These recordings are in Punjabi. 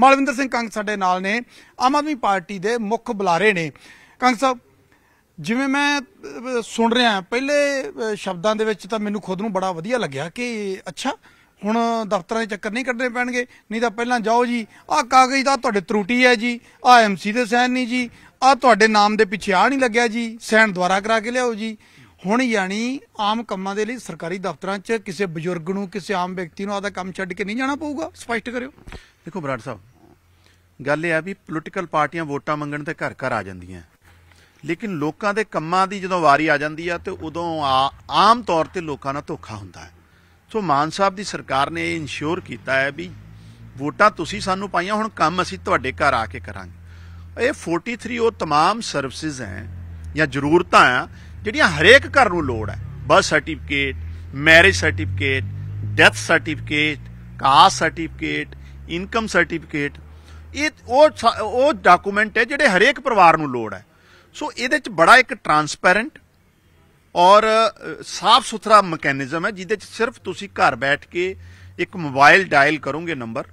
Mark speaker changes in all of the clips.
Speaker 1: ਮਾਲਵਿੰਦਰ ਸਿੰਘ ਕੰਗ ਸਾਡੇ ਨਾਲ ਨੇ ਆਮ ਆਦਮੀ ਪਾਰਟੀ ਦੇ ਮੁੱਖ ਬੁਲਾਰੇ ਨੇ ਕੰਗ ਸਾਹਿਬ ਜਿਵੇਂ ਮੈਂ ਸੁਣ ਰਿਹਾ ਪਹਿਲੇ ਸ਼ਬਦਾਂ ਦੇ ਵਿੱਚ ਤਾਂ ਮੈਨੂੰ ਖੁਦ ਨੂੰ ਬੜਾ ਵਧੀਆ ਲੱਗਿਆ ਕਿ ਅੱਛਾ ਹੁਣ ਦਫ਼ਤਰਾਂ ਦੇ ਚੱਕਰ ਨਹੀਂ ਕੱਢਣੇ ਪੈਣਗੇ ਨਹੀਂ ਤਾਂ ਪਹਿਲਾਂ ਜਾਓ ਜੀ ਆਹ ਕਾਗਜ਼ ਦਾ ਤੁਹਾਡੇ ਤਰੁਟੀ ਹੈ ਜੀ ਆਹ ਐਮਸੀ ਦੇ ਸਹਿਣ ਨਹੀਂ ਜੀ ਆਹ ਤੁਹਾਡੇ ਨਾਮ ਦੇ ਪਿੱਛੇ ਆ ਨਹੀਂ ਲੱਗਿਆ ਜੀ ਸਹਿਣ ਦੁਆਰਾ ਕਰਾ ਕੇ ਲਿਆਓ ਜੀ ਹੁਣ ਯਾਨੀ ਆਮ ਕੰਮਾਂ ਦੇ ਲਈ ਸਰਕਾਰੀ ਦਫ਼ਤਰਾਂ
Speaker 2: 'ਚ ਕਿਸੇ ਬਜ਼ੁਰਗ ਨੂੰ ਕਿਸੇ ਆਮ ਵਿਅਕਤੀ ਨੂੰ ਆਦਾ ਕੰਮ ਛੱਡ ਕੇ ਨਹੀਂ ਜਾਣਾ ਪਊਗਾ ਸਪਸ਼ਟ ਕਰਿਓ ਦੇਖੋ ਬਰਾੜ ਸਾਹਿਬ ਗੱਲ ਇਹ ਆ ਵੀ ਪੋਲੀਟੀਕਲ ਪਾਰਟੀਆਂ ਵੋਟਾਂ ਮੰਗਣ ਤੇ ਘਰ ਘਰ ਆ ਜਾਂਦੀਆਂ ਲੇਕਿਨ ਲੋਕਾਂ ਦੇ ਕੰਮਾਂ ਦੀ ਜਦੋਂ ਵਾਰੀ ਆ ਜਾਂਦੀ ਆ ਤੇ ਉਦੋਂ ਆਮ ਤੌਰ ਤੇ ਲੋਕਾਂ ਨਾਲ ਧੋਖਾ ਹੁੰਦਾ ਹੈ ਸੋ ਮਾਨ ਸਾਹਿਬ ਦੀ ਸਰਕਾਰ ਨੇ ਇਹ ਇਨਸ਼ੋਰ ਕੀਤਾ ਹੈ ਵੀ ਵੋਟਾਂ ਤੁਸੀਂ ਸਾਨੂੰ ਪਾਈਆਂ ਹੁਣ ਕੰਮ ਅਸੀਂ ਤੁਹਾਡੇ ਘਰ ਆ ਕੇ ਕਰਾਂਗੇ ਇਹ 43 ਉਹ तमाम ਸਰਵਿਸਿਜ਼ ਹੈ ਜਾਂ ਜ਼ਰੂਰਤਾਂ ਆ ਜਿਹੜੀਆਂ ਹਰੇਕ ਘਰ ਨੂੰ ਲੋੜ ਹੈ birth certificate marriage certificate death certificate caste certificate income certificate ਇਹ ਉਹ ਉਹ ਡਾਕੂਮੈਂਟ ਹੈ ਜਿਹੜੇ ਹਰੇਕ ਪਰਿਵਾਰ ਨੂੰ ਲੋੜ ਹੈ ਸੋ ਇਹਦੇ ਚ ਬੜਾ ਇੱਕ ਟਰਾਂਸਪੇਰੈਂਟ ਔਰ ਸਾਫ ਸੁਥਰਾ ਮੈਕੈਨਿਜ਼ਮ ਹੈ ਜਿਹਦੇ ਚ ਸਿਰਫ ਤੁਸੀਂ ਘਰ ਬੈਠ ਕੇ ਇੱਕ ਮੋਬਾਈਲ ਡਾਇਲ ਕਰੋਗੇ ਨੰਬਰ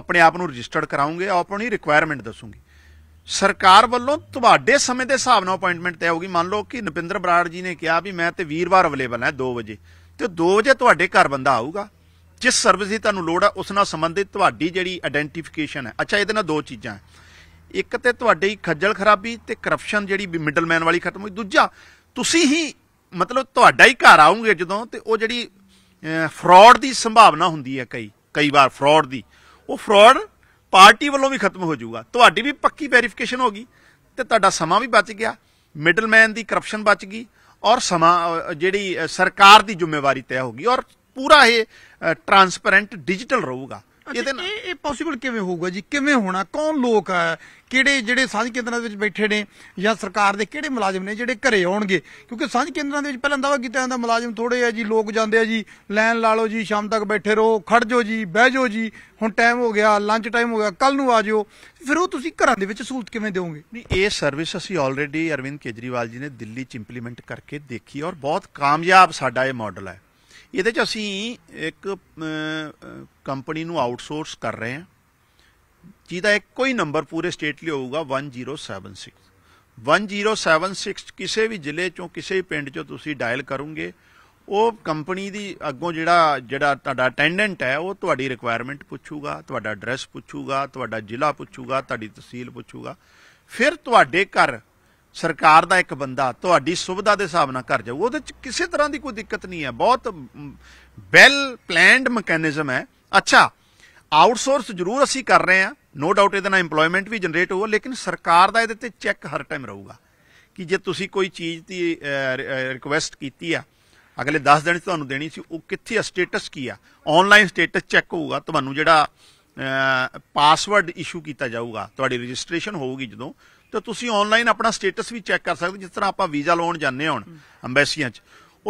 Speaker 2: ਆਪਣੇ ਆਪ ਨੂੰ ਰਜਿਸਟਰਡ ਕਰਾਉਂਗੇ ਆਪਣੀ ਰਿਕੁਆਇਰਮੈਂਟ ਦੱਸੂਗੇ ਸਰਕਾਰ ਵੱਲੋਂ ਤੁਹਾਡੇ ਸਮੇਂ ਦੇ ਹਿਸਾਬ ਨਾਲ ਅਪਾਇੰਟਮੈਂਟ ਤੇ ਆਊਗੀ ਮੰਨ ਲਓ ਕਿ ਨਪਿੰਦਰ ਬਰਾੜ ਜੀ ਨੇ ਕਿਹਾ ਵੀ ਮੈਂ ਤੇ ਵੀਰਵਾਰ ਅਵੇਲੇਬਲ ਹਾਂ 2 ਵਜੇ ਤੇ 2 ਵਜੇ ਤੁਹਾਡੇ ਘਰ ਬੰਦਾ ਆਊਗਾ ਜਿਸ ਸਰਵਿਸ ਦੀ ਤੁਹਾਨੂੰ ਲੋੜ ਹੈ ਉਸ ਨਾਲ ਸੰਬੰਧਿਤ ਤੁਹਾਡੀ ਜਿਹੜੀ ਆਇਡੈਂਟੀਫਿਕੇਸ਼ਨ ਹੈ ਅੱਛਾ ਇਹਦੇ ਨਾਲ ਦੋ ਚੀਜ਼ਾਂ ਹੈ ਇੱਕ ਤੇ ਤੁਹਾਡੀ ਖੱਜਲ ਖਰਾਬੀ ਤੇ ਕਰਪਸ਼ਨ ਜਿਹੜੀ ਮਿਡਲਮੈਨ ਵਾਲੀ ਖਤਮ ਹੋਈ ਦੂਜਾ ਤੁਸੀਂ ਹੀ ਮਤਲਬ ਤੁਹਾਡਾ ਹੀ ਘਰ ਆਉਂਗੇ ਜਦੋਂ ਤੇ ਉਹ ਜਿਹੜੀ ਫਰਾਡ ਦੀ ਸੰਭਾਵਨਾ ਹੁੰਦੀ ਹੈ ਕਈ ਕਈ ਵਾਰ ਫਰਾਡ ਦੀ ਉਹ ਫਰਾਡ ਪਾਰਟੀ ਵੱਲੋਂ ਵੀ ਖਤਮ ਹੋ ਜਾਊਗਾ ਤੁਹਾਡੀ ਵੀ ਪੱਕੀ ਵੈਰੀਫਿਕੇਸ਼ਨ ਹੋ ਗਈ ਤੇ ਤੁਹਾਡਾ ਸਮਾਂ ਵੀ ਬਚ ਗਿਆ ਮਿਡਲਮੈਨ ਦੀ ਕਰਪਸ਼ਨ ਬਚ ਗਈ ਔਰ ਸਮਾਂ ਜਿਹੜੀ ਸਰਕਾਰ ਦੀ ਜ਼ਿੰਮੇਵਾਰੀ ਤੈਅ ਹੋ ਗਈ ਔਰ ਪੂਰਾ ਇਹ ਟ੍ਰਾਂਸਪੇਰੈਂਟ ਡਿਜੀਟਲ ਰਹੂਗਾ ਇਹਦੇ ਨਾਲ ਇਹ ਪੋਸੀਬਲ ਕਿਵੇਂ
Speaker 1: ਹੋਊਗਾ ਜੀ ਕਿਵੇਂ ਹੋਣਾ ਕੌਣ ਲੋਕ ਆ ਕਿਹੜੇ ਜਿਹੜੇ ਸਾਂਝ ਕੇਂਦਰਾਂ ਦੇ ਵਿੱਚ ਬੈਠੇ ਨੇ ਜਾਂ ਸਰਕਾਰ ਦੇ ਕਿਹੜੇ ਮੁਲਾਜ਼ਮ ਨੇ ਜਿਹੜੇ ਘਰੇ ਆਉਣਗੇ ਕਿਉਂਕਿ ਸਾਂਝ ਕੇਂਦਰਾਂ ਦੇ ਵਿੱਚ ਪਹਿਲਾਂ ਦਾਵਾ ਕੀਤਾ ਜਾਂਦਾ ਮੁਲਾਜ਼ਮ ਥੋੜੇ ਆ ਜੀ ਲੋਕ ਜਾਂਦੇ ਆ ਜੀ ਲਾਈਨ ਲਾ ਲਓ ਜੀ ਸ਼ਾਮ ਤੱਕ ਬੈਠੇ ਰਹੋ ਖੜ ਜਾਓ ਜੀ ਬਹਿ ਜਾਓ ਜੀ ਹੁਣ ਟਾਈਮ ਹੋ ਗਿਆ ਲੰਚ ਟਾਈਮ
Speaker 2: ਹੋ ਗਿਆ ਕੱਲ ਨੂੰ ਆ ਜਿਓ ਫਿਰ ਉਹ ਤੁਸੀਂ ਘਰਾਂ ਦੇ ਵਿੱਚ ਸਹੂਲਤ ਕਿਵੇਂ ਦਿਓਗੇ ਨਹੀਂ ਇਹ ਸਰਵਿਸ ਅਸੀਂ ਆਲਰੇਡੀ ਅਰਵਿੰਦ ਕੇਜਰੀਵਾਲ ਜੀ ਨੇ ਦਿੱਲੀ ਚ ਇੰਪਲੀਮੈਂਟ ਕਰਕੇ ਦੇਖੀ ਔਰ ਬਹੁਤ ਕਾਮਯਾਬ ਸਾਡਾ ਇਹ ਮਾਡਲ ਹੈ ਇਹਦੇ 'ਚ ਅਸੀਂ ਇੱਕ ਕੰਪਨੀ ਨੂੰ ਆਊਟਸੋਰਸ ਕਰ ਰਹੇ ਹਾਂ ਜਿਹਦਾ ਇੱਕੋ ਹੀ ਨੰਬਰ ਪੂਰੇ ਸਟੇਟ ਲਈ ਹੋਊਗਾ 1076 1076 ਕਿਸੇ ਵੀ ਜ਼ਿਲ੍ਹੇ ਚੋਂ ਕਿਸੇ ਵੀ ਪਿੰਡ ਚੋਂ ਤੁਸੀਂ ਡਾਇਲ ਕਰੋਗੇ ਉਹ ਕੰਪਨੀ ਦੀ ਅੱਗੋਂ ਜਿਹੜਾ ਜਿਹੜਾ ਤੁਹਾਡਾ ਅਟੈਂਡੈਂਟ ਹੈ ਉਹ ਤੁਹਾਡੀ ਰਿਕੁਆਇਰਮੈਂਟ ਪੁੱਛੂਗਾ ਤੁਹਾਡਾ ਐਡਰੈਸ ਪੁੱਛੂਗਾ ਤੁਹਾਡਾ ਜ਼ਿਲ੍ਹਾ ਪੁੱਛੂਗਾ ਤੁਹਾਡੀ ਤਹਿਸੀਲ ਪੁੱਛੂਗਾ ਫਿਰ ਤੁਹਾਡੇ ਘਰ ਸਰਕਾਰ ਦਾ ਇੱਕ ਬੰਦਾ ਤੁਹਾਡੀ ਸੁਵਿਧਾ ਦੇ ਹਿਸਾਬ ਨਾਲ ਕਰ ਜਾਊ ਉਹਦੇ ਚ ਕਿਸੇ ਤਰ੍ਹਾਂ ਦੀ ਕੋਈ ਦਿੱਕਤ ਨਹੀਂ ਹੈ ਬਹੁਤ ਵੈਲ ਪਲਾਨਡ ਮੈਕੈਨਿਜ਼ਮ ਹੈ ਅੱਛਾ ਆਊਟਸੋਰਸ ਜ਼ਰੂਰ ਅਸੀਂ ਕਰ ਰਹੇ ਹਾਂ ਨੋ ਡਾਊਟ ਇਹਦੇ ਨਾਲ এমਪਲੋਇਮੈਂਟ ਵੀ ਜਨਰੇਟ ਹੋਊਗਾ ਲੇਕਿਨ ਸਰਕਾਰ ਦਾ ਇਹਦੇ ਤੇ ਚੈੱਕ ਹਰ ਟਾਈਮ ਰਹੂਗਾ ਕਿ ਜੇ ਤੁਸੀਂ ਕੋਈ ਚੀਜ਼ ਦੀ ਰਿਕੁਐਸਟ ਕੀਤੀ ਆ ਅਗਲੇ 10 ਦਿਨ ਤੁਹਾਨੂੰ ਦੇਣੀ ਸੀ ਉਹ ਕਿੱਥੇ ਆ ਸਟੇਟਸ ਕੀ ਆ ਆਨਲਾਈਨ ਸਟੇਟਸ ਚੈੱਕ ਹੋਊਗਾ ਤੁਹਾਨੂੰ ਜਿਹੜਾ ਪਾਸਵਰਡ ਇਸ਼ੂ ਕੀਤਾ ਜਾਊਗਾ ਤੁਹਾਡੀ ਰਜਿਸਟ੍ਰੇਸ਼ਨ ਹੋਊਗੀ ਜਦੋਂ ਤਾਂ ਤੁਸੀਂ ਆਨਲਾਈਨ ਆਪਣਾ ਸਟੇਟਸ ਵੀ ਚੈੱਕ ਕਰ ਸਕਦੇ ਜਿਸ ਤਰ੍ਹਾਂ ਆਪਾਂ ਵੀਜ਼ਾ ਲਾਉਣ ਜਾਂਦੇ ਹਾਂ ਅੰਬੈਸੀਆਂ 'ਚ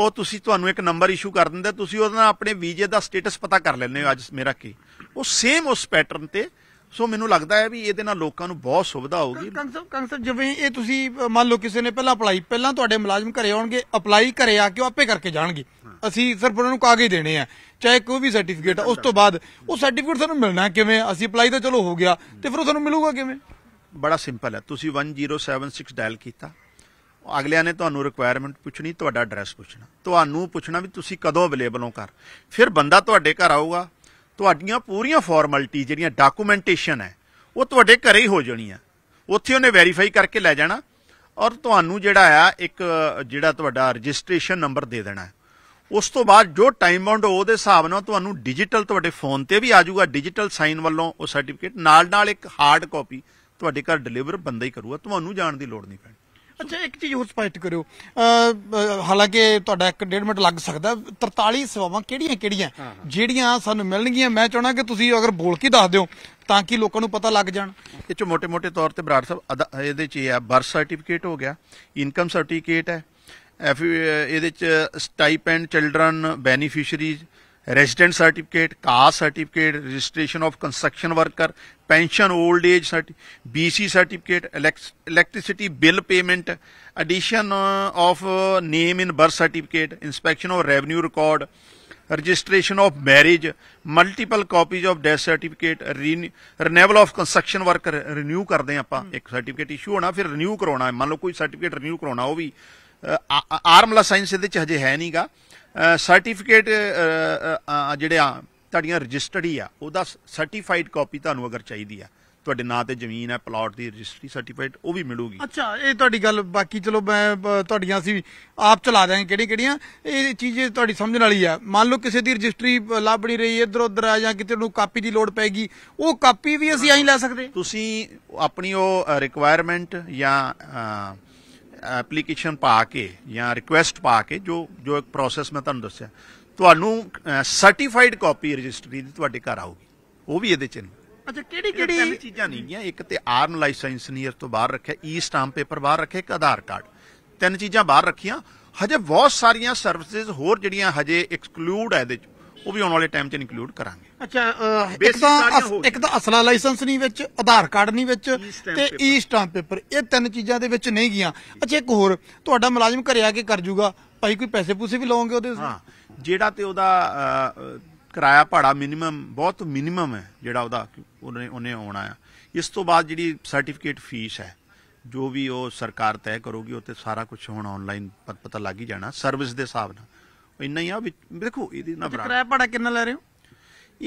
Speaker 2: ਉਹ ਤੁਸੀਂ ਤੁਹਾਨੂੰ ਇੱਕ ਨੰਬਰ ਇਸ਼ੂ ਕਰ ਦਿੰਦਾ ਤੁਸੀਂ ਉਹਦੇ ਨਾਲ ਆਪਣੇ ਵੀਜ਼ੇ ਦਾ ਸਟੇਟਸ ਪਤਾ ਕਰ ਲੈਂਦੇ ਹੋ ਅੱਜ ਮੇਰਾ ਕੀ ਉਹ ਸੇਮ ਉਸ ਪੈਟਰਨ ਤੇ ਸੋ ਮੈਨੂੰ ਲੱਗਦਾ ਹੈ ਵੀ ਇਹਦੇ ਨਾਲ ਲੋਕਾਂ ਨੂੰ ਬਹੁਤ ਸੁਵਿਧਾ ਹੋਊਗੀ ਕੰਸਰ ਜਿਵੇਂ ਇਹ ਤੁਸੀਂ ਮੰਨ ਲਓ ਕਿਸੇ
Speaker 1: ਨੇ ਪਹਿਲਾਂ ਅਪਲਾਈ ਪਹਿਲਾਂ ਤੁਹਾਡੇ ਮੁਲਾਜ਼ਮ ਘਰੇ ਆਉਣਗੇ ਅਪਲਾਈ ਘਰੇ ਆ ਕੇ ਉਹ ਆਪੇ ਕਰਕੇ ਜਾਣਗੇ ਅਸੀਂ ਸਿਰਫ ਉਹਨਾਂ ਨੂੰ ਕਾਗਜ਼ ਦੇਣੇ ਆ ਚਾਹੇ ਕੋਈ ਵੀ ਸਰਟੀਫਿਕੇਟ ਉਸ ਤੋਂ ਬਾਅਦ ਉਹ ਸਰਟੀਫਿਕੇਟ ਸਾਨੂੰ ਮਿਲਣਾ ਕਿਵੇਂ ਅਸੀਂ ਅਪਲਾਈ ਤਾਂ ਚਲੋ
Speaker 2: ਹੋ ਗਿਆ ਤੇ ਫਿਰ ਉਹ ਸਾਨੂੰ ਮਿਲੂਗਾ ਕਿਵੇਂ ਬੜਾ ਸਿੰਪਲ ਹੈ ਤੁਸੀਂ 1076 ਡਾਇਲ ਕੀਤਾ ਅਗਲਿਆਂ ਨੇ ਤੁਹਾਨੂੰ ਰਿਕੁਆਇਰਮੈਂਟ ਪੁੱਛਣੀ ਤੁਹਾਡਾ ਐਡਰੈਸ ਪੁੱਛਣਾ ਤੁਹਾਨੂੰ ਪੁੱਛਣਾ ਵੀ ਤੁਸੀਂ ਕਦੋਂ ਅਵੇਲੇਬਲ ਹੋ ਕਰ ਫਿਰ ਬੰਦਾ ਤੁਹਾਡੇ ਘਰ ਆਊਗਾ ਤੁਹਾਡੀਆਂ ਪੂਰੀਆਂ ਫਾਰਮੈਲਿਟੀ ਜਿਹੜੀਆਂ ਡਾਕੂਮੈਂਟੇਸ਼ਨ ਹੈ ਉਹ ਤੁਹਾਡੇ ਘਰੇ ਹੀ ਹੋ ਜਾਣੀ ਹੈ ਉੱਥੇ ਉਹਨੇ ਵੈਰੀਫਾਈ ਕਰਕੇ ਲੈ ਜਾਣਾ ਔਰ ਤੁਹਾਨੂੰ ਜਿਹੜਾ ਆ ਇੱਕ ਜਿਹੜਾ ਤੁਹਾਡਾ ਰਜਿਸਟ੍ਰੇਸ਼ਨ ਨੰਬਰ ਦੇ ਦੇਣਾ ਹੈ ਉਸ ਤੋਂ ਬਾਅਦ ਜੋ ਟਾਈਮ ਬਾਉਂਡ ਉਹਦੇ ਹਿਸਾਬ ਨਾਲ ਤੁਹਾਨੂੰ ਡਿਜੀਟਲ ਤੁਹਾਡੇ ਫੋਨ ਤੇ ਵੀ ਆ ਜਾਊਗਾ ਡਿਜੀਟਲ ਸਾਈਨ ਵੱਲੋਂ ਉਹ ਸਰਟੀਫਿਕੇਟ ਨਾਲ ਨਾਲ ਇੱਕ ਹਾਰਡ ਕਾਪੀ ਤੁਹਾਡੇ ਘਰ ਡਿਲੀਵਰ ਬੰਦਾ ਹੀ ਕਰੂਗਾ ਤੁਹਾਨੂੰ ਜਾਣ ਦੀ ਲੋੜ ਨਹੀਂ ਪੈਣੀ
Speaker 1: ਅੱਛਾ ਇੱਕ ਚੀਜ਼ ਹੋਰ ਸਪਾਈਟ ਕਰਿਓ ਹਾਲਾਂਕਿ ਤੁਹਾਡਾ 1.5 ਮਿੰਟ ਲੱਗ ਸਕਦਾ 43 ਸਵਾਵਾਂ ਕਿਹੜੀਆਂ ਕਿਹੜੀਆਂ ਜਿਹੜੀਆਂ ਸਾਨੂੰ ਮਿਲਣਗੀਆਂ ਮੈਂ ਚਾਹਣਾ ਕਿ ਤੁਸੀਂ ਅਗਰ ਬੋਲ ਕੇ ਦੱਸ ਦਿਓ ਤਾਂ ਕਿ
Speaker 2: ਲੋਕਾਂ ਨੂੰ ਪਤਾ ਲੱਗ ਜਾਣ ਇਹ ਚ ਮੋٹے-ਮੋٹے ਤੌਰ ਤੇ ਬਰਾੜ ਸਾਹਿਬ ਇਹਦੇ ਚ ਇਹ ਆ ਬਰਥ ਸਰਟੀਫਿਕੇਟ ਹੋ ਗਿਆ ਇਨਕਮ ਸਰਟੀਫਿਕੇਟ ਹੈ ਇਹਦੇ ਚ stipend children beneficiaries resident certificate, caste certificate, registration of construction worker, pension old age, certi BC certificate, elect electricity bill payment, addition uh, of uh, name in birth certificate, inspection of revenue record, registration of marriage, multiple copies of death certificate, renew, renewal of construction worker, renew ਕਰਦੇ ਆਪਾਂ ਇੱਕ ਸਰਟੀਫਿਕੇਟ ਇਸ਼ੂ ਹੋਣਾ ਫਿਰ ਰਿਨਿਊ ਕਰਾਉਣਾ ਮੰਨ ਲਓ ਕੋਈ ਸਰਟੀਫਿਕੇਟ ਰਿਨਿਊ ਕਰਾਉਣਾ ਉਹ ਵੀ ਆਰਮਲਾ ਸਾਇੰਸ ਇਹਦੇ ਚ ਹਜੇ ਹੈ ਨਹੀਂਗਾ ਸਰਟੀਫਿਕੇਟ ਜਿਹੜੇ ਆ ਤੁਹਾਡੀਆਂ ਰਜਿਸਟਰਡ ਹੀ ਆ ਉਹਦਾ ਸਰਟੀਫਾਈਡ ਕਾਪੀ ਤੁਹਾਨੂੰ ਅਗਰ ਚਾਹੀਦੀ ਆ ਤੁਹਾਡੇ ਨਾਂ ਤੇ ਜ਼ਮੀਨ ਹੈ ਪਲਾਟ ਦੀ ਰਜਿਸਟਰੀ ਸਰਟੀਫਾਈਡ ਉਹ ਵੀ ਮਿਲੂਗੀ ਅੱਛਾ ਇਹ ਤੁਹਾਡੀ ਗੱਲ ਬਾਕੀ
Speaker 1: ਚਲੋ ਮੈਂ ਤੁਹਾਡੀਆਂ ਅਸੀਂ ਆਪ ਚਲਾ ਦਾਂਗੇ ਕਿਹੜੀ ਕਿਹੜੀਆਂ ਇਹ ਚੀਜ਼ ਤੁਹਾਡੀ ਸਮਝਣ ਵਾਲੀ ਆ ਮੰਨ ਲਓ ਕਿਸੇ ਦੀ ਰਜਿਸਟਰੀ ਲੱਭਣੀ ਰਹੀ ਇੱਧਰ ਉੱਧਰ ਆ ਜਾਂ ਕਿਤੇ ਨੂੰ ਕਾਪੀ ਦੀ ਲੋੜ ਪੈਗੀ ਉਹ ਕਾਪੀ ਵੀ ਅਸੀਂ
Speaker 2: ਐਂ ਲੈ ਸਕਦੇ ਤੁਸੀਂ ਆਪਣੀ ਉਹ ਰਿਕੁਆਇਰਮੈਂਟ ਜਾਂ ਐਪਲੀਕੇਸ਼ਨ ਪਾ ਕੇ ਜਾਂ ਰਿਕੁਐਸਟ ਪਾ ਕੇ ਜੋ ਜੋ ਇੱਕ ਪ੍ਰੋਸੈਸ ਮੈਂ ਤੁਹਾਨੂੰ ਦੱਸਿਆ ਤੁਹਾਨੂੰ ਸਰਟੀਫਾਈਡ ਕਾਪੀ ਰਜਿਸਟਰੀ ਦੀ ਤੁਹਾਡੇ ਘਰ ਆਊਗੀ ਉਹ ਵੀ ਇਹਦੇ ਚ
Speaker 1: ਅੱਛਾ ਕਿਹੜੀ ਕਿਹੜੀ ਚੀਜ਼ਾਂ ਨਹੀਂਗੀਆਂ
Speaker 2: ਇੱਕ ਤੇ ਆਰਨ ਲਾਇਸੈਂਸ ਇੰਜੀਨੀਅਰ ਤੋਂ ਬਾਹਰ ਰੱਖਿਆ ਈ ਸਟੈਂਪ ਪੇਪਰ ਬਾਹਰ ਰੱਖਿਆ ਇੱਕ ਆਧਾਰ ਕਾਰਡ ਤਿੰਨ ਚੀਜ਼ਾਂ ਬਾਹਰ ਰੱਖੀਆਂ ਹਜੇ ਬਹੁਤ ਸਾਰੀਆਂ ਸਰਵਿਸਿਜ਼ ਹੋਰ ਜਿਹੜੀਆਂ ਹਜੇ ਐਕਸਕਲੂਡ ਹੈ ਇਹਦੇ ਚ ਉਹ ਵੀ ਆਉਣ ਵਾਲੇ ਟਾਈਮ 'ਚ ਇਨਕਲੂਡ ਕਰਾਂਗੇ ਅੱਛਾ ਇੱਕ ਸਾਰੀਆਂ ਹੋ ਤਾਂ ਇੱਕ ਤਾਂ ਅਸਲਾ ਲਾਇਸੈਂਸ
Speaker 1: ਨਹੀਂ ਵਿੱਚ ਆਧਾਰ ਕਾਰਡ ਨਹੀਂ ਵਿੱਚ ਤੇ ਈ ਸਟਾਂਪ ਪੇਪਰ ਇਹ ਤਿੰਨ ਚੀਜ਼ਾਂ ਦੇ ਵਿੱਚ ਨਹੀਂ ਗਈਆਂ ਅੱਛਾ ਇੱਕ ਹੋਰ ਤੁਹਾਡਾ ਮੁਲਾਜ਼ਮ ਘਰੇ ਆ ਕੇ ਕਰ ਜੂਗਾ ਭਾਈ ਕੋਈ ਪੈਸੇ ਪੂਸੇ ਵੀ ਲਾਉਂਗੇ ਉਹਦੇ
Speaker 2: ਹਾਂ ਜਿਹੜਾ ਤੇ ਉਹਦਾ ਕਿਰਾਇਆ ਭਾੜਾ ਮਿਨੀਮਮ ਬਹੁਤ ਮਿਨੀਮਮ ਹੈ ਜਿਹੜਾ ਉਹਦਾ ਉਹਨੇ ਉਹਨੇ ਆਉਣਾ ਆ ਇਸ ਤੋਂ ਬਾਅਦ ਜਿਹੜੀ ਸਰਟੀਫਿਕੇਟ ਫੀਸ ਹੈ ਜੋ ਵੀ ਉਹ ਸਰਕਾਰ ਤੈਅ ਕਰੋਗੀ ਉਹ ਤੇ ਸਾਰਾ ਕੁਝ ਹੁਣ ਆਨਲਾਈਨ ਪਤਾ ਲੱਗ ਹੀ ਜਾਣਾ ਸਰਵਿਸ ਦੇ ਹਿਸਾਬ ਨਾਲ ਇੰਨਾ ਹੀ ਆ ਵੀ ਦੇਖੋ ਇਹਦੇ ਨਾਲ ਬਰਾਬਰ ਕਿਰਾਇਆ ਭਾੜਾ ਕਿੰਨਾ ਲੈ ਰਹੇ ਹੋ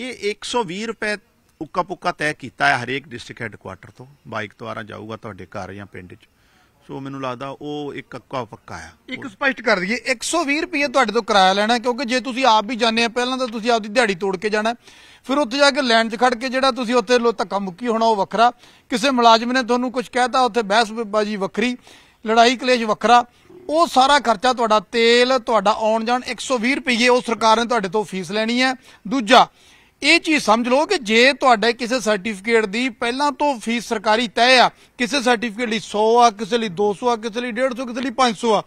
Speaker 2: ਇਹ 120 ਰੁਪਏ ਉੱਕਾ ਪੁੱਕਾ ਤੈਅ ਕੀਤਾ ਹੈ ਹਰੇਕ ਡਿਸਟ੍ਰਿਕਟ ਹੈੱਡਕੁਆਟਰ ਤੋਂ ਬਾਈਕ ਦੁਆਰਾ ਜਾਊਗਾ ਤੁਹਾਡੇ ਘਰ ਜਾਂ ਪਿੰਡ 'ਚ ਸੋ ਮੈਨੂੰ ਲੱਗਦਾ ਉਹ ਇੱਕ ਅੱਕਾ ਪੱਕਾ ਆ ਇੱਕ
Speaker 1: ਸਪਸ਼ਟ ਕਰ ਦਈਏ 120 ਰੁਪਏ ਤੁਹਾਡੇ ਤੋਂ ਕਿਰਾਇਆ ਲੈਣਾ ਕਿਉਂਕਿ ਜੇ ਤੁਸੀਂ ਆਪ ਵੀ ਜਾਣੇ ਆ ਪਹਿਲਾਂ ਤਾਂ ਤੁਸੀਂ ਆਪਦੀ ਦਿਹਾੜੀ ਤੋੜ ਕੇ ਜਾਣਾ ਫਿਰ ਉੱਥੇ ਜਾ ਕੇ ਲੈਣ 'ਚ ਖੜ ਕੇ ਜਿਹੜਾ ਤੁਸੀਂ ਉੱਥੇ ਲੋ ਧੱਕਾ ਮੁੱਕੀ ਹੋਣਾ ਉਹ ਵੱਖਰਾ ਕਿਸੇ ਮੁਲਾਜ਼ਮ ਨੇ ਤੁਹਾਨੂੰ ਕੁਝ ਕਹਿਤਾ ਉੱਥੇ ਬਹਿਸ ਬਾਜੀ ਵੱਖਰੀ ਲੜਾਈ ਕਲੇਸ਼ ਵੱਖਰਾ ਉਹ ਸਾਰਾ ਖਰਚਾ ਤੁਹਾਡਾ ਤੇਲ ਤੁਹਾਡਾ ਆਉਣ ਜਾਣ 120 ਰੁਪਏ ਉਹ ਸਰਕਾਰ ਨੇ ਤੁਹਾਡੇ ਤੋਂ ਫੀਸ ਲੈਣੀ ਹੈ ਦੂਜਾ ਇਹ ਚੀਜ਼ ਸਮਝ ਲਓ ਕਿ ਜੇ ਤੁਹਾਡੇ ਕਿਸੇ ਸਰਟੀਫਿਕੇਟ ਦੀ ਪਹਿਲਾਂ ਤੋਂ ਫੀਸ ਸਰਕਾਰੀ ਤੈਅ ਆ ਕਿਸੇ ਸਰਟੀਫਿਕੇਟ ਲਈ 100 ਆ ਕਿਸੇ ਲਈ 200 ਆ ਕਿਸੇ ਲਈ 150 ਕਿਸੇ ਲਈ 500 ਆ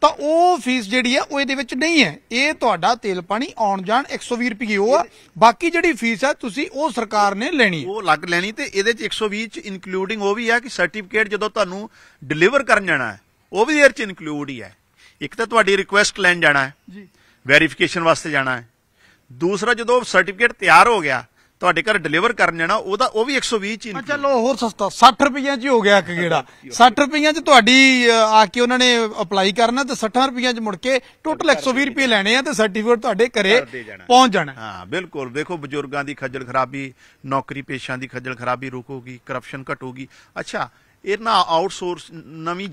Speaker 1: ਤਾਂ ਉਹ ਫੀਸ ਜਿਹੜੀ ਆ ਉਹ ਇਹਦੇ ਵਿੱਚ ਨਹੀਂ ਹੈ ਇਹ ਤੁਹਾਡਾ ਤੇਲ ਪਾਣੀ
Speaker 2: ਆਉਣ ਜਾਣ 120 ਰੁਪਏ ਉਹ ਆ ਬਾਕੀ ਜਿਹੜੀ ਫੀਸ ਆ ਤੁਸੀਂ ਉਹ ਸਰਕਾਰ ਨੇ ਲੈਣੀ ਉਹ ਲੱਗ ਲੈਣੀ ਤੇ ਇਹਦੇ ਚ 120 ਚ ਇਨਕਲੂਡਿੰਗ ਉਹ ਵੀ ਆ ਕਿ ਸਰਟੀਫਿਕੇਟ ਜਦੋਂ ਤੁਹਾਨੂੰ ਡਿਲੀਵਰ ਕਰਨ ਜਾਣਾ ਹੈ ਉਹ ਵੀ ਇਹਦੇ ਚ ਇਨਕਲੂਡ ਹੀ ਹੈ ਇੱਕ ਤਾਂ ਤੁਹਾਡੀ ਰਿਕੁਐਸਟ ਲੈਣ ਜਾਣਾ ਹੈ ਜੀ ਵੈਰੀਫਿਕੇਸ਼ਨ ਵਾਸਤੇ ਜਾਣਾ ਹੈ ਦੂਸਰਾ ਜਦੋਂ ਸਰਟੀਫਿਕੇਟ ਤਿਆਰ ਹੋ ਗਿਆ ਤੁਹਾਡੇ ਘਰ ਡਿਲੀਵਰ ਕਰਨ ਜਾਣਾ ਉਹਦਾ ਉਹ ਵੀ 120 ਚ ਹੈ ਚਲੋ ਹੋਰ ਸਸਤਾ 60 ਰੁਪਈਆ ਚ ਹੋ ਗਿਆ ਇੱਕ ਗੇੜਾ 60 ਰੁਪਈਆ ਚ ਤੁਹਾਡੀ ਆ
Speaker 1: ਕੇ ਉਹਨਾਂ ਨੇ ਅਪਲਾਈ ਕਰਨਾ ਤੇ 60 ਰੁਪਈਆ ਚ ਮੁੜ ਕੇ ਟੋਟਲ 120 ਰੁਪਏ ਲੈਣੇ ਆ ਤੇ ਸਰਟੀਫਿਕੇਟ ਤੁਹਾਡੇ ਘਰੇ ਪਹੁੰਚ ਜਾਣਾ
Speaker 2: ਹਾਂ ਬਿਲਕੁਲ ਦੇਖੋ ਬਜ਼ੁਰਗਾਂ ਦੀ ਖੱਜਲ ਖਰਾਬੀ ਨੌਕਰੀ ਪੇਸ਼ਾਂ ਦੀ ਖੱਜਲ ਖਰਾਬੀ ਰੁਕੂਗੀ ਕਰਪਸ਼ਨ ਘਟੂਗੀ ਅੱਛਾ ਇਹ ਆਊਟਸੋਰਸ ਨਵੀਂ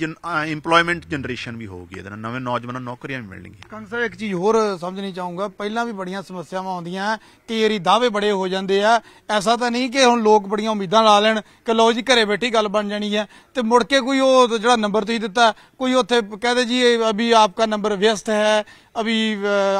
Speaker 2: ਇੰਪਲੋਇਮੈਂਟ ਜਨਰੇਸ਼ਨ ਵੀ ਹੋਊਗੀ ਇਹਦੇ ਨਾਲ ਨਵੇਂ ਨੌਜਵਾਨਾਂ ਨੌਕਰੀਆਂ ਵੀ ਮਿਲਣਗੀਆਂ ਕੰਗ
Speaker 1: ਸਰ ਇੱਕ ਚੀਜ਼ ਹੋਰ
Speaker 2: ਸਮਝਣੀ ਚਾਹੂੰਗਾ
Speaker 1: ਪਹਿਲਾਂ ਵੀ ਬੜੀਆਂ ਸਮੱਸਿਆਵਾਂ ਆਉਂਦੀਆਂ ਕਿ ਰੀ ਦਾਅਵੇ ਬੜੇ ਹੋ ਜਾਂਦੇ ਆ ਐਸਾ ਤਾਂ ਨਹੀਂ ਕਿ ਹੁਣ ਲੋਕ ਬੜੀਆਂ ਉਮੀਦਾਂ ਲਾ ਲੈਣ ਕਿ ਲੋ ਜੀ ਘਰੇ ਬੈਠੀ ਗੱਲ ਬਣ ਜਾਣੀ ਹੈ ਤੇ ਮੁੜ ਕੇ ਕੋਈ ਉਹ ਜਿਹੜਾ ਨੰਬਰ ਤੁਸੀਂ ਦਿੱਤਾ ਕੋਈ ਉੱਥੇ ਕਹਦੇ ਜੀ ਅਭੀ ਆਪਕਾ ਨੰਬਰ ਵਿਅਸਤ ਹੈ ਅਭੀ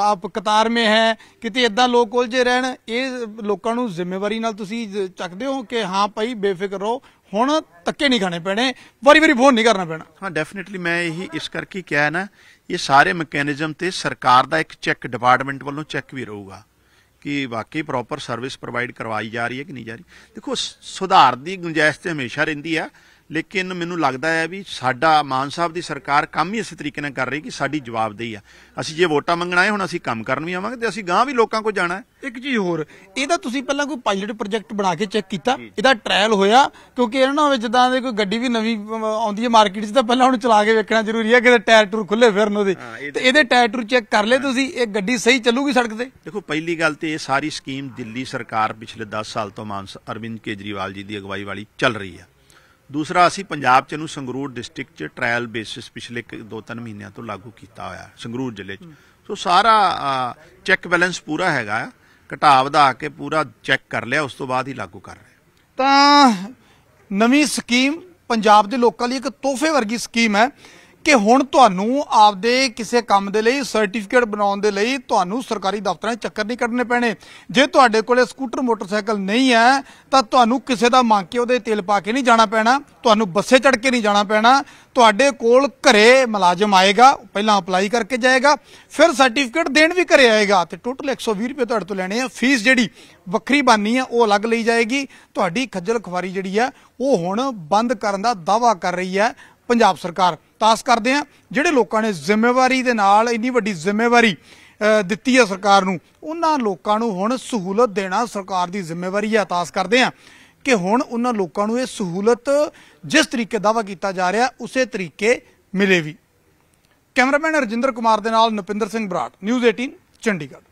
Speaker 1: ਆਪ ਕਤਾਰ ਮੇ ਹੈ ਕਿਤੇ ਇਦਾਂ ਲੋਕ ਉਲਝੇ ਰਹਿਣ ਇਹ ਲੋਕਾਂ ਨੂੰ ਜ਼ਿੰਮੇਵਾਰੀ ਨਾਲ ਤੁਸੀਂ ਚੱਕਦੇ ਹੋ ਕਿ ਹਾਂ ਭਾਈ ਬੇਫਿਕਰ ਰਹੋ
Speaker 2: ਹੁਣ ਤੱਕੇ ਨਹੀਂ ਖਾਣੇ ਪੈਣੇ ਵਾਰੀ ਵਾਰੀ ਫੋਨ ਨਹੀਂ ਕਰਨਾ ਪੈਣਾ ਹਾਂ ਡੈਫੀਨਿਟਲੀ ਮੈਂ ਇਹੀ ਇਸ ਕਰਕੇ ਕਿਹਾ ਹੈ ਨਾ ਇਹ ਸਾਰੇ ਮੈਕੈਨਿਜ਼ਮ ਤੇ ਸਰਕਾਰ ਦਾ ਇੱਕ ਚੈੱਕ ਡਿਪਾਰਟਮੈਂਟ ਵੱਲੋਂ ਚੈੱਕ ਵੀ ਰਹੂਗਾ ਕਿ ਵਾਕਈ ਪ੍ਰੋਪਰ ਸਰਵਿਸ ਪ੍ਰੋਵਾਈਡ ਕਰਵਾਈ ਜਾ ਰਹੀ ਹੈ ਕਿ ਨਹੀਂ ਜਾ ਰਹੀ ਦੇਖੋ ਸੁਧਾਰ ਦੀ ਗੁੰਜਾਇਸ਼ ਤੇ ਹਮੇਸ਼ਾ ਰਹਿੰਦੀ ਆ ਲੇਕਿਨ ਮੈਨੂੰ ਲੱਗਦਾ ਹੈ ਵੀ ਸਾਡਾ ਮਾਨ ਸਾਹਿਬ ਦੀ ਸਰਕਾਰ ਕੰਮ ਹੀ ਇਸੇ ਤਰੀਕੇ ਨਾਲ ਕਰ ਰਹੀ ਕਿ ਸਾਡੀ ਜਵਾਬਦੇਹੀ ਆ ਅਸੀਂ ਜੇ ਵੋਟਾਂ ਮੰਗਣਾ ਹੈ ਹੁਣ ਅਸੀਂ ਕੰਮ ਕਰਨ ਵੀ ਆਵਾਂਗੇ ਤੇ ਅਸੀਂ ਗਾਂ ਵੀ ਲੋਕਾਂ ਕੋਲ ਜਾਣਾ ਇੱਕ ਚੀਜ਼ ਹੋਰ ਇਹਦਾ ਤੁਸੀਂ ਪਹਿਲਾਂ ਕੋਈ ਪਾਇਲਟ ਪ੍ਰੋਜੈਕਟ ਬਣਾ ਕੇ ਚੈੱਕ ਕੀਤਾ ਇਹਦਾ
Speaker 1: ਟ੍ਰਾਇਲ ਹੋਇਆ ਕਿਉਂਕਿ ਇਹਨਾਂ ਵਿੱਚ ਜਿੱਦਾਂ ਦੇ ਕੋਈ ਗੱਡੀ ਵੀ ਨਵੀਂ ਆਉਂਦੀ ਹੈ ਮਾਰਕੀਟ 'ਚ ਤਾਂ ਪਹਿਲਾਂ ਉਹਨੂੰ ਚਲਾ ਕੇ ਵੇਖਣਾ ਜ਼ਰੂਰੀ ਹੈ ਕਿਤੇ ਟਾਇਰ ਟੂਰ ਖੁੱਲੇ ਫਿਰਨ ਉਹਦੇ ਤੇ ਇਹਦੇ ਟਾਇਰ ਟੂਰ ਚੈੱਕ ਕਰ ਲੈ ਤੁਸੀਂ
Speaker 2: ਇਹ ਗੱਡੀ ਸਹੀ ਚੱਲੂਗੀ ਸੜਕ ਤੇ ਦੇਖੋ ਪਹਿਲੀ ਗੱਲ ਤੇ ਇਹ ਸਾਰੀ ਸਕੀਮ ਦਿੱਲੀ ਸਰਕਾਰ ਪਿਛਲੇ 10 ਸਾਲ ਤੋਂ ਮਾਨਸ ਅਰਵਿੰਦ ਕੇਜਰੀਵਾਲ ਜੀ ਦੀ ਅਗਵਾਈ ਵਾਲੀ ਚੱਲ ਰਹੀ ਹੈ ਦੂਸਰਾ ਅਸੀਂ ਪੰਜਾਬ ਚ ਨੂੰ ਸੰਗਰੂਰ ਡਿਸਟ੍ਰਿਕਟ ਚ ਟ੍ਰਾਇਲ ਬੇਸਿਸ ਪਿਛਲੇ 2-3 ਮਹੀਨਿਆਂ ਤੋਂ ਲਾਗੂ ਕੀਤਾ ਹੋਇਆ ਸੰਗਰੂਰ ਜ਼ਿਲ੍ਹੇ ਚ ਸੋ ਸਾਰਾ ਚੈੱਕ ਬੈਲੈਂਸ ਪੂਰਾ ਹੈਗਾ ਘਟਾ ਵਧਾ ਕੇ ਪੂਰਾ ਚੈੱਕ ਕਰ ਲਿਆ ਉਸ ਤੋਂ ਬਾਅਦ ਹੀ ਲਾਗੂ ਕਰ ਰਹੇ
Speaker 1: ਤਾਂ ਨਵੀਂ ਸਕੀਮ ਪੰਜਾਬ ਦੇ ਲੋਕਾਂ ਲਈ ਇੱਕ ਤੋਹਫੇ ਵਰਗੀ ਸਕੀਮ ਹੈ ਕਿ ਹੁਣ ਤੁਹਾਨੂੰ ਆਪਦੇ ਕਿਸੇ ਕੰਮ ਦੇ ਲਈ ਸਰਟੀਫਿਕੇਟ ਬਣਾਉਣ ਦੇ ਲਈ ਤੁਹਾਨੂੰ ਸਰਕਾਰੀ ਦਫ਼ਤਰਾਂ 'ਚ ਚੱਕਰ ਨਹੀਂ ਕੱਢਣੇ ਪੈਣੇ ਜੇ ਤੁਹਾਡੇ ਕੋਲੇ ਸਕੂਟਰ ਮੋਟਰਸਾਈਕਲ ਨਹੀਂ ਹੈ ਤਾਂ ਤੁਹਾਨੂੰ ਕਿਸੇ ਦਾ ਮੰਗ ਕੇ ਉਹਦੇ ਤੇਲ ਪਾ ਕੇ ਨਹੀਂ ਜਾਣਾ ਪੈਣਾ ਤੁਹਾਨੂੰ ਬੱਸੇ ਚੜ ਕੇ ਨਹੀਂ ਜਾਣਾ ਪੈਣਾ ਤੁਹਾਡੇ ਕੋਲ ਘਰੇ ਮੁਲਾਜ਼ਮ ਆਏਗਾ ਪਹਿਲਾਂ ਅਪਲਾਈ ਕਰਕੇ ਜਾਏਗਾ ਫਿਰ ਸਰਟੀਫਿਕੇਟ ਦੇਣ ਵੀ ਘਰੇ ਆਏਗਾ ਤੇ ਟੋਟਲ 120 ਰੁਪਏ ਤੁਹਾਡੇ ਤੋਂ ਲੈਣੇ ਆ ਫੀਸ ਜਿਹੜੀ ਵੱਖਰੀ ਬਾਨੀ ਆ ਉਹ ਅਲੱਗ ਲਈ ਜਾਏਗੀ ਤੁਹਾਡੀ ਖੱਜਲ ਖਵਾਰੀ ਜਿਹੜੀ ਆ ਉਹ ਹੁਣ ਬੰਦ ਕਰਨ ਦਾ ਦਾਵਾ ਕਰ ਰਹੀ ਹੈ ਪੰਜਾਬ ਸਰਕਾਰ ਤਾਸ ਕਰਦੇ ਆ ਜਿਹੜੇ ਲੋਕਾਂ ਨੇ ਜ਼ਿੰਮੇਵਾਰੀ ਦੇ ਨਾਲ ਇੰਨੀ ਵੱਡੀ ਜ਼ਿੰਮੇਵਾਰੀ ਦਿੱਤੀ ਹੈ ਸਰਕਾਰ ਨੂੰ ਉਹਨਾਂ ਲੋਕਾਂ ਨੂੰ ਹੁਣ ਸਹੂਲਤ ਦੇਣਾ ਸਰਕਾਰ ਦੀ ਜ਼ਿੰਮੇਵਾਰੀ ਹੈ ਤਾਸ ਕਰਦੇ ਆ ਕਿ ਹੁਣ ਉਹਨਾਂ ਲੋਕਾਂ ਨੂੰ ਇਹ ਸਹੂਲਤ ਜਿਸ ਤਰੀਕੇ ਦਾਵਾ ਕੀਤਾ ਜਾ ਰਿਹਾ ਉਸੇ ਤਰੀਕੇ ਮਿਲੇ ਵੀ ਕੈਮਰਾਮੈਨ ਰਜਿੰਦਰ ਕੁਮਾਰ ਦੇ ਨਾਲ ਨਪਿੰਦਰ ਸਿੰਘ ਬਰਾੜ ਨਿਊਜ਼ 18 ਚੰਡੀਗੜ੍ਹ